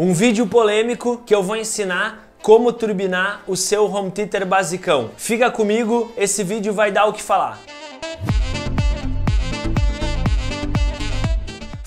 Um vídeo polêmico que eu vou ensinar como turbinar o seu home theater basicão. Fica comigo, esse vídeo vai dar o que falar.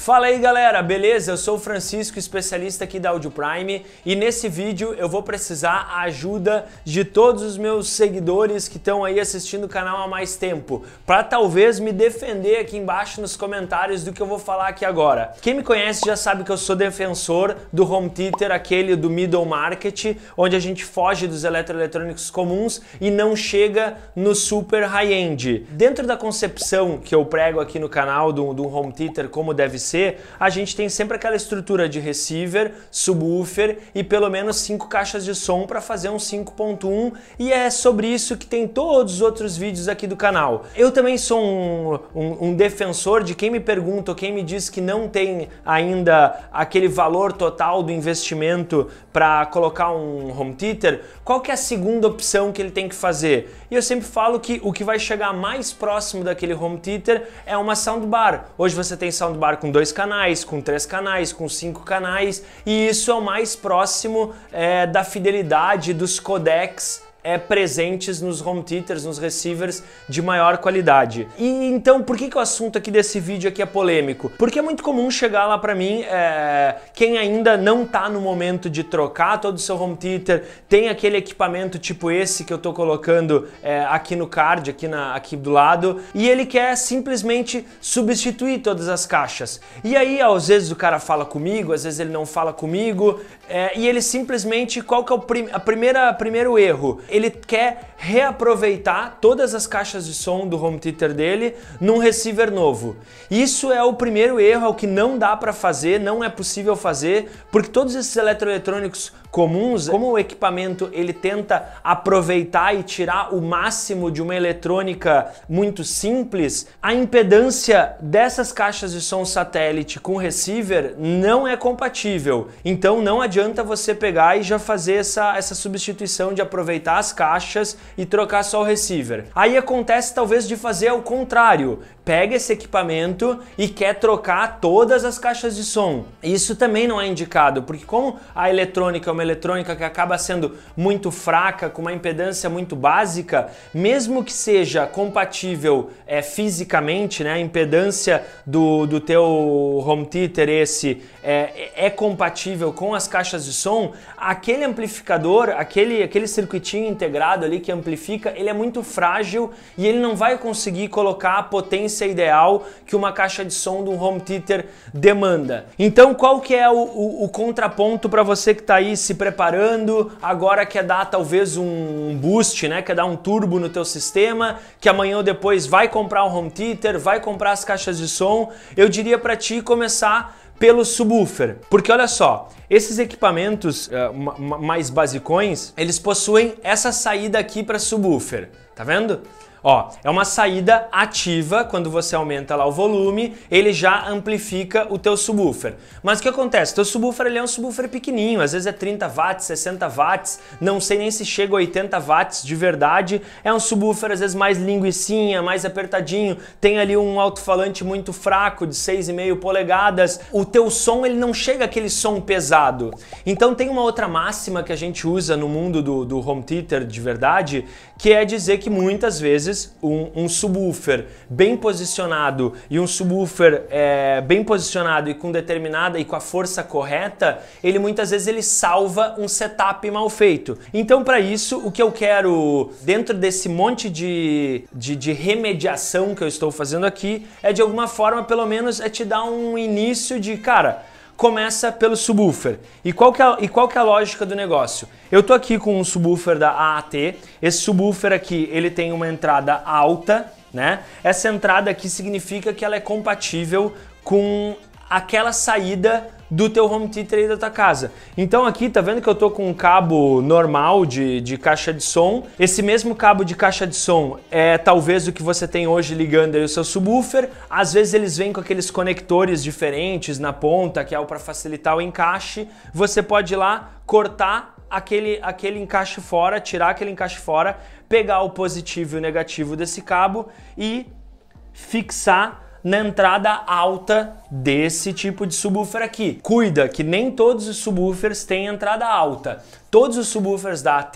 Fala aí galera, beleza? Eu sou o Francisco, especialista aqui da Audio Prime e nesse vídeo eu vou precisar a ajuda de todos os meus seguidores que estão aí assistindo o canal há mais tempo, para talvez me defender aqui embaixo nos comentários do que eu vou falar aqui agora. Quem me conhece já sabe que eu sou defensor do home theater, aquele do middle market, onde a gente foge dos eletroeletrônicos comuns e não chega no super high-end. Dentro da concepção que eu prego aqui no canal do, do home theater como deve ser, acontecer, a gente tem sempre aquela estrutura de receiver, subwoofer e pelo menos cinco caixas de som para fazer um 5.1 e é sobre isso que tem todos os outros vídeos aqui do canal. Eu também sou um, um, um defensor de quem me pergunta ou quem me diz que não tem ainda aquele valor total do investimento para colocar um home theater, qual que é a segunda opção que ele tem que fazer? E eu sempre falo que o que vai chegar mais próximo daquele home theater é uma soundbar. Hoje você tem soundbar com dois dois canais, com três canais, com cinco canais, e isso é o mais próximo é, da fidelidade dos codecs é, presentes nos home theaters, nos receivers de maior qualidade. E então, por que, que o assunto aqui desse vídeo aqui é polêmico? Porque é muito comum chegar lá para mim, é, quem ainda não tá no momento de trocar todo o seu home theater, tem aquele equipamento tipo esse que eu tô colocando é, aqui no card, aqui, na, aqui do lado, e ele quer simplesmente substituir todas as caixas. E aí, às vezes o cara fala comigo, às vezes ele não fala comigo, é, e ele simplesmente, qual que é o prim a primeira, primeiro erro? ele quer reaproveitar todas as caixas de som do home theater dele num receiver novo. Isso é o primeiro erro, é o que não dá para fazer, não é possível fazer, porque todos esses eletroeletrônicos comuns, como o equipamento ele tenta aproveitar e tirar o máximo de uma eletrônica muito simples, a impedância dessas caixas de som satélite com receiver não é compatível. Então não adianta você pegar e já fazer essa, essa substituição de aproveitar as caixas e trocar só o receiver. Aí acontece talvez de fazer o contrário, pega esse equipamento e quer trocar todas as caixas de som. Isso também não é indicado, porque como a eletrônica é uma uma eletrônica que acaba sendo muito fraca, com uma impedância muito básica, mesmo que seja compatível é, fisicamente, né, a impedância do, do teu home theater esse é, é compatível com as caixas de som, aquele amplificador, aquele, aquele circuitinho integrado ali que amplifica, ele é muito frágil e ele não vai conseguir colocar a potência ideal que uma caixa de som do home theater demanda. Então qual que é o, o, o contraponto para você que está aí se se preparando, agora quer dar talvez um boost, né? Quer dar um turbo no teu sistema, que amanhã ou depois vai comprar um home theater, vai comprar as caixas de som. Eu diria para ti começar pelo subwoofer. Porque olha só, esses equipamentos uh, mais basicões, eles possuem essa saída aqui para subwoofer, tá vendo? Ó, é uma saída ativa, quando você aumenta lá o volume, ele já amplifica o teu subwoofer. Mas o que acontece? O teu subwoofer ele é um subwoofer pequenininho, às vezes é 30 watts, 60 watts, não sei nem se chega a 80 watts de verdade. É um subwoofer às vezes mais linguicinha, mais apertadinho, tem ali um alto-falante muito fraco de 6,5 polegadas. O teu som ele não chega aquele som pesado. Então tem uma outra máxima que a gente usa no mundo do, do home theater de verdade, que é dizer que muitas vezes vezes um, um subwoofer bem posicionado e um subwoofer é, bem posicionado e com determinada e com a força correta, ele muitas vezes ele salva um setup mal feito. Então para isso, o que eu quero dentro desse monte de, de, de remediação que eu estou fazendo aqui é de alguma forma pelo menos é te dar um início de cara começa pelo subwoofer. E qual que é, e qual que é a lógica do negócio? Eu tô aqui com um subwoofer da AAT. Esse subwoofer aqui, ele tem uma entrada alta, né? Essa entrada aqui significa que ela é compatível com aquela saída do teu home theater aí da tua casa. Então aqui, tá vendo que eu tô com um cabo normal de, de caixa de som. Esse mesmo cabo de caixa de som é talvez o que você tem hoje ligando aí o seu subwoofer. Às vezes eles vêm com aqueles conectores diferentes na ponta, que é o para facilitar o encaixe. Você pode ir lá cortar aquele, aquele encaixe fora, tirar aquele encaixe fora, pegar o positivo e o negativo desse cabo e fixar na entrada alta desse tipo de subwoofer aqui. Cuida que nem todos os subwoofers têm entrada alta. Todos os subwoofers da AT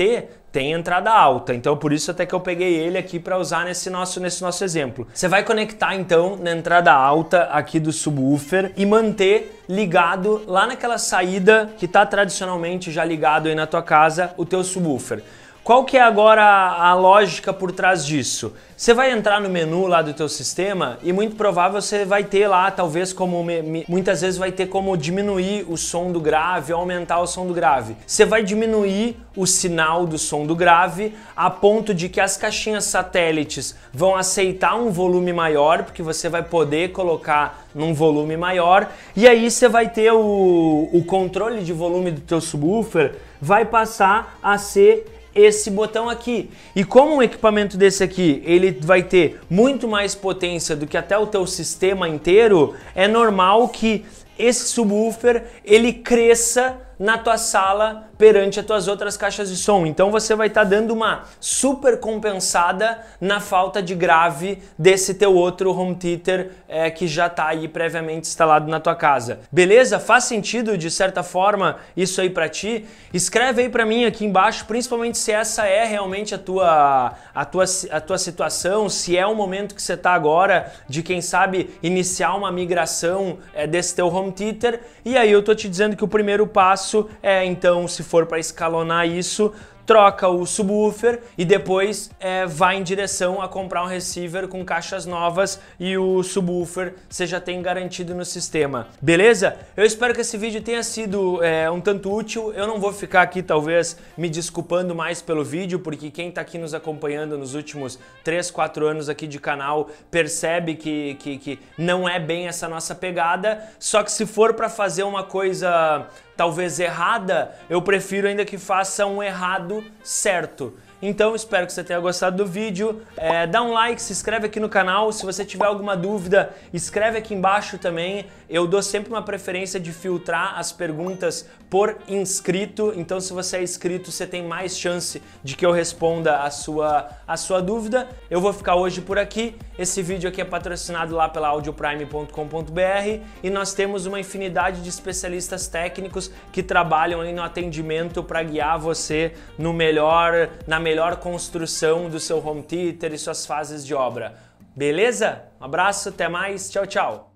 têm entrada alta, então por isso até que eu peguei ele aqui para usar nesse nosso, nesse nosso exemplo. Você vai conectar então na entrada alta aqui do subwoofer e manter ligado lá naquela saída que está tradicionalmente já ligado aí na tua casa o teu subwoofer. Qual que é agora a lógica por trás disso? Você vai entrar no menu lá do teu sistema e muito provável você vai ter lá, talvez como muitas vezes vai ter como diminuir o som do grave, aumentar o som do grave. Você vai diminuir o sinal do som do grave a ponto de que as caixinhas satélites vão aceitar um volume maior, porque você vai poder colocar num volume maior, e aí você vai ter o, o controle de volume do teu subwoofer vai passar a ser esse botão aqui. E como um equipamento desse aqui, ele vai ter muito mais potência do que até o teu sistema inteiro, é normal que esse subwoofer ele cresça na tua sala perante as tuas outras caixas de som. Então você vai estar tá dando uma super compensada na falta de grave desse teu outro home theater é, que já está aí previamente instalado na tua casa. Beleza? Faz sentido de certa forma isso aí para ti? Escreve aí para mim aqui embaixo, principalmente se essa é realmente a tua a tua a tua situação, se é o momento que você está agora de quem sabe iniciar uma migração é, desse teu home theater. E aí eu tô te dizendo que o primeiro passo é então, se for para escalonar isso, troca o subwoofer e depois é, vai em direção a comprar um receiver com caixas novas e o subwoofer você já tem garantido no sistema. Beleza? Eu espero que esse vídeo tenha sido é, um tanto útil. Eu não vou ficar aqui talvez me desculpando mais pelo vídeo, porque quem está aqui nos acompanhando nos últimos 3, 4 anos aqui de canal percebe que, que, que não é bem essa nossa pegada. Só que se for para fazer uma coisa talvez errada, eu prefiro ainda que faça um errado certo. Então espero que você tenha gostado do vídeo. É, dá um like, se inscreve aqui no canal. Se você tiver alguma dúvida, escreve aqui embaixo também. Eu dou sempre uma preferência de filtrar as perguntas por inscrito. Então se você é inscrito, você tem mais chance de que eu responda a sua, a sua dúvida. Eu vou ficar hoje por aqui. Esse vídeo aqui é patrocinado lá pela audioprime.com.br e nós temos uma infinidade de especialistas técnicos que trabalham aí no atendimento para guiar você no melhor, na melhor construção do seu home theater e suas fases de obra. Beleza? Um abraço, até mais, tchau, tchau!